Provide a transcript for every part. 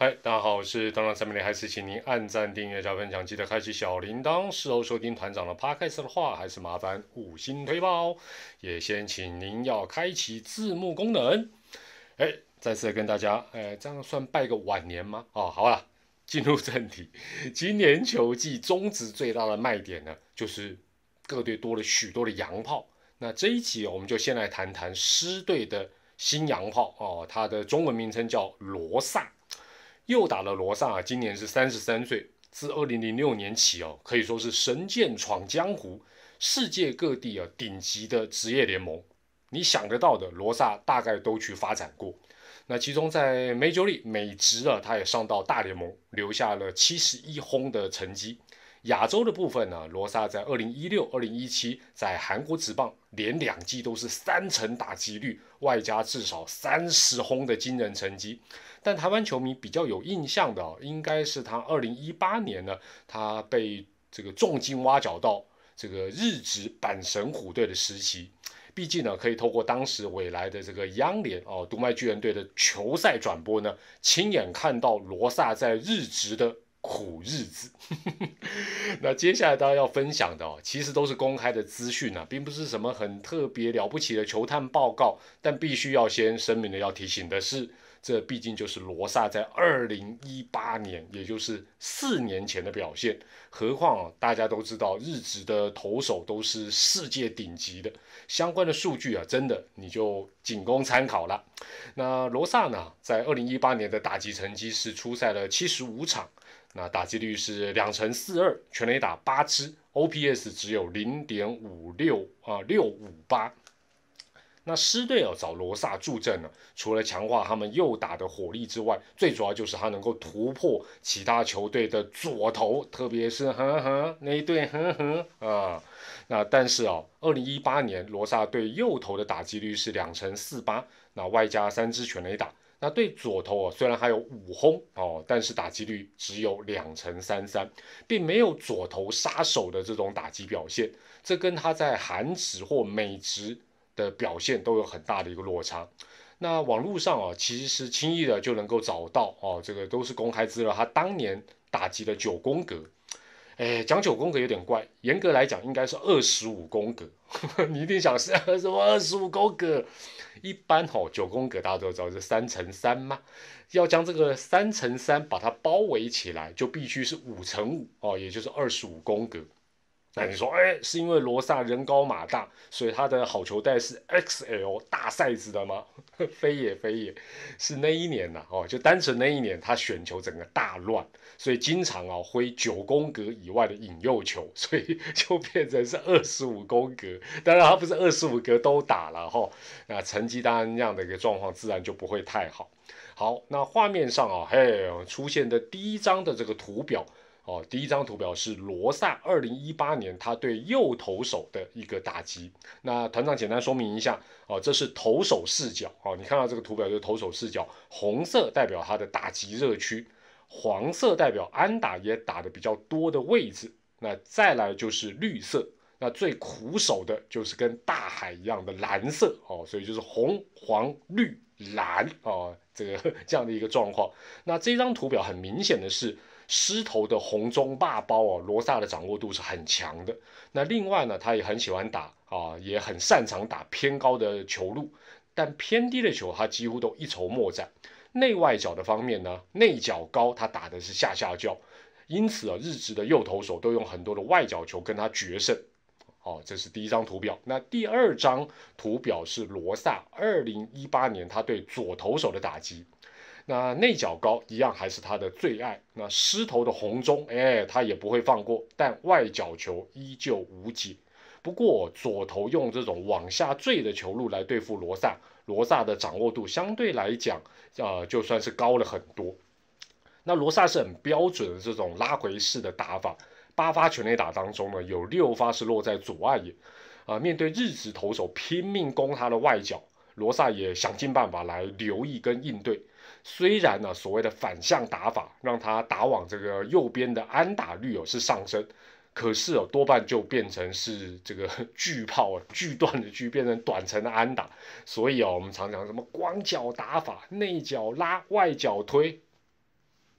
嗨，大家好，我是团长三明李，还是请您按赞、订阅、加分享，记得开启小铃铛。事后收听团长的 podcast 的话，还是麻烦五星推爆，也先请您要开启字幕功能。哎，再次跟大家，哎，这样算拜个晚年吗？哦，好了，进入正题。今年球季中值最大的卖点呢，就是各队多了许多的洋炮。那这一期我们就先来谈谈狮队的新洋炮哦，它的中文名称叫罗萨。又打了罗萨，啊，今年是三十三岁。自二零零六年起哦，可以说是神剑闯江湖，世界各地啊顶级的职业联盟，你想得到的罗萨大概都去发展过。那其中在美酒里美职啊，他也上到大联盟，留下了七十一轰的成绩。亚洲的部分呢，罗萨在二零一六、二零一七在韩国职棒连两季都是三成打击率，外加至少三十轰的惊人成绩。但台湾球迷比较有印象的，应该是他二零一八年呢，他被这个重金挖角到这个日职阪神虎队的时期。毕竟呢，可以透过当时未来的这个央联哦，读卖巨人队的球赛转播呢，亲眼看到罗萨在日职的。苦日子。那接下来大家要分享的哦，其实都是公开的资讯啊，并不是什么很特别了不起的球探报告。但必须要先声明的，要提醒的是，这毕竟就是罗萨在二零一八年，也就是四年前的表现。何况啊，大家都知道日职的投手都是世界顶级的，相关的数据啊，真的你就仅供参考了。那罗萨呢，在二零一八年的打击成绩是出赛了七十五场。那打击率是两成四二，全垒打八支，OPS 只有零点五六啊六五八。那狮队哦找罗萨助阵呢，除了强化他们右打的火力之外，最主要就是他能够突破其他球队的左投，特别是哼哼那一队哼哼啊。那但是哦，二零一八年罗萨对右投的打击率是两成四八，那外加三支全垒打。那对左投哦，虽然还有五轰哦，但是打击率只有两成三三，并没有左投杀手的这种打击表现，这跟他在韩职或美职的表现都有很大的一个落差。那网络上啊，其实轻易的就能够找到哦，这个都是公开资料，他当年打击的九宫格。哎，讲九宫格有点怪，严格来讲应该是二十五宫格。你一定想是什么二十五宫格？一般吼，九宫格大家都知道是三乘三嘛，要将这个三乘三把它包围起来，就必须是五乘五哦，也就是二十五宫格。那你说，哎，是因为罗萨人高马大，所以他的好球袋是 XL 大赛子的吗？非也非也，是那一年呐，哦，就单纯那一年他选球整个大乱，所以经常啊挥九宫格以外的引诱球，所以就变成是二十五宫格。当然他不是二十五格都打了哈，那成绩单这样的一个状况自然就不会太好。好，那画面上啊，嘿，出现的第一张的这个图表。哦，第一张图表是罗萨二零一八年他对右投手的一个打击。那团长简单说明一下，哦，这是投手视角，哦，你看到这个图表就是投手视角，红色代表他的打击热区，黄色代表安打也打的比较多的位置，那再来就是绿色，那最苦手的就是跟大海一样的蓝色，哦，所以就是红、黄、绿、蓝，哦，这个 这样的一个状况。那这张图表很明显的是。狮头的红中霸包哦，罗萨的掌握度是很强的。那另外呢，他也很喜欢打啊，也很擅长打偏高的球路，但偏低的球他几乎都一筹莫展。内外角的方面呢，内角高他打的是下下角，因此啊，日职的右投手都用很多的外角球跟他决胜。哦，这是第一张图表。那第二张图表是罗萨二零一八年他对左投手的打击。那内角高一样还是他的最爱。那狮头的红中，哎，他也不会放过。但外角球依旧无解。不过左投用这种往下坠的球路来对付罗萨，罗萨的掌握度相对来讲，呃，就算是高了很多。那罗萨是很标准的这种拉回式的打法。八发全垒打当中呢，有六发是落在左外野。啊，面对日职投手拼命攻他的外角，罗萨也想尽办法来留意跟应对。虽然呢，所谓的反向打法让他打往这个右边的安打率哦是上升，可是哦多半就变成是这个巨炮巨段的巨变成短程的安打，所以哦我们常讲什么广角打法内角拉外角推，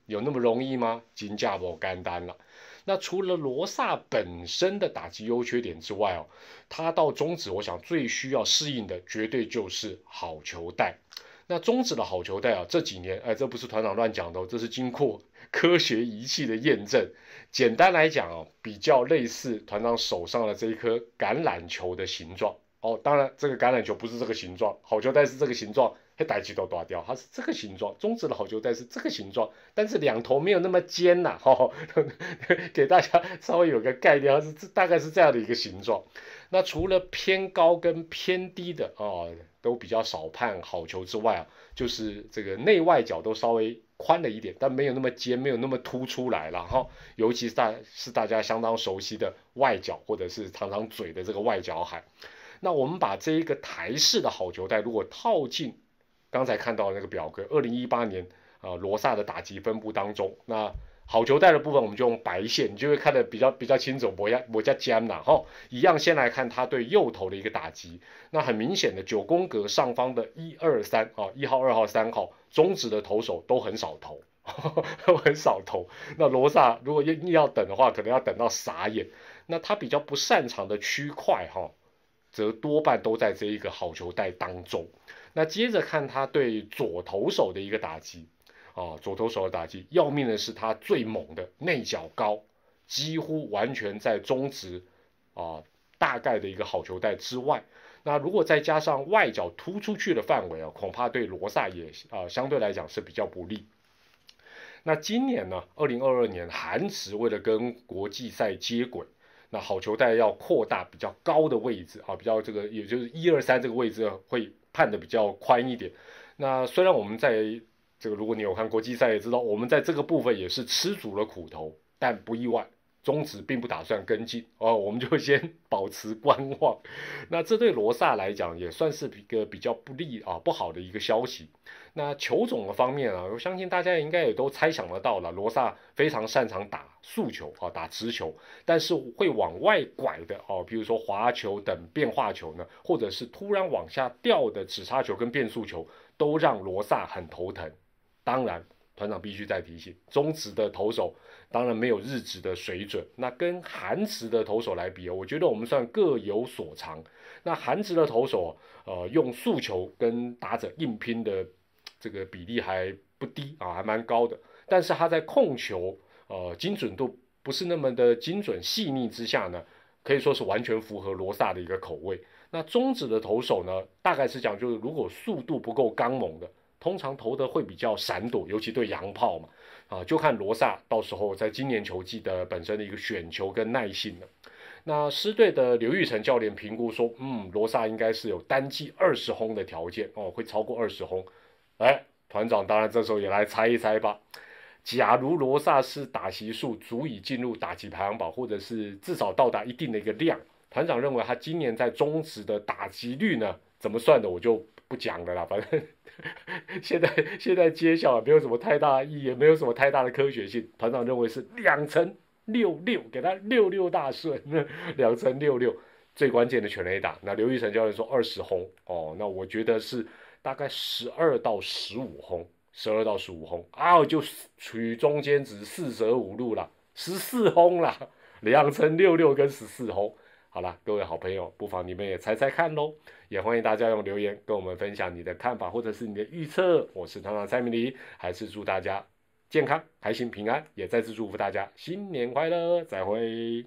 有那么容易吗？金价不干单了。那除了罗萨本身的打击优缺点之外哦，他到中指我想最需要适应的绝对就是好球带。那中指的好球袋啊，这几年，哎，这不是团长乱讲的，这是经过 科学仪器的验证。简单来讲啊，比较类似团长手上的这一颗橄榄球的形状哦。当然，这个橄榄球不是这个形状，好球袋是这个形状，嘿，打击都打掉，它是这个形状。中指的好球袋是这个形状，但是两头没有那么尖呐，哈，给大家 稍微有个概念，它是大概是这样的一个形状。那除了偏高跟偏低的哦。都比较少判好球之外啊，就是这个内外角都稍微宽了一点，但没有那么尖，没有那么突出来，然后尤其是大是大家相当熟悉的外角，或者是常常嘴的这个外角海。那我们把这一个台式的好球带，如果套进刚才看到那个表格，二零一八年啊罗萨的打击分布当中，那。好球带的部分，我们就用白线，你就会看得比较比较清楚，我比 i 尖呐，哈。一样，先来看他对右投的一个打击，那很明显的九宫格上方的一二三，啊一号、二号、三号中指的投手都很少投，都 很少投。那罗萨如果要要等的话，可能要等到傻眼。那他比较不擅长的区块，哈，则多半都在这一个好球带当中。那接着看他对左投手的一个打击。啊，左投手的打击，要命的是他最猛的内角高，几乎完全在中指啊大概的一个好球带之外。那如果再加上外角突出去的范围啊，恐怕对罗萨也啊相对来讲是比较不利。那今年呢，二零二二年韩职为了跟国际赛接轨，那好球带要扩大比较高的位置啊，比较这个也就是一二三这个位置会判的比较宽一点。那虽然我们在。这个如果你有看国际赛也知道，我们在这个部分也是吃足了苦头，但不意外，中指并不打算跟进哦，我们就先 保持观望。那这对罗萨来讲也算是一个比较不利啊不好的一个消息。那球种的方面啊，我相信大家应该也都猜想得到了，罗萨非常擅长打速球啊，打直球，但是会往外拐的哦，比如说滑球等变化球呢，或者是突然往下掉的紫差球跟变速球，都让罗萨很头疼。当然，团长必须再提醒，中职的投手当然没有日职的水准。那跟韩职的投手来比，我觉得我们算各有所长。那韩职的投手，呃，用速球跟打者硬拼的这个比例还不低啊，还蛮高的。但是他在控球，呃，精准度不是那么的精准细腻之下呢，可以说是完全符合罗萨的一个口味。那中指的投手呢，大概是讲，就是如果速度不够刚猛的。通常投的会比较闪躲，尤其对洋炮嘛，啊，就看罗萨到时候在今年球季的本身的一个选球跟耐性了。那师队的刘玉成教练评估说，嗯，罗萨应该是有单季二十轰的条件哦，会超过二十轰。哎，团长，当然这时候也来猜一猜吧。假如罗萨是打席数足以进入打击排行榜，或者是至少到达一定的一个量，团长认为他今年在中职的打击率呢，怎么算的我就。不讲的啦，反正 现在现在揭晓，没有什么太大意义，也没有什么太大的科学性。团长认为是两层六六，给他六六大顺，两层六六，最关键的全垒打。那刘玉成教练说二十轰，哦，那我觉得是大概十二到十五轰，十二到十五轰啊，就处于中间值，四舍五入了，十四轰了，两层六六跟十四轰。好了，各位好朋友，不妨你们也猜猜看喽。也欢迎大家用留言跟我们分享你的看法，或者是你的预测。我是糖糖蔡明黎，还是祝大家健康、开心、平安。也再次祝福大家新年快乐，再会。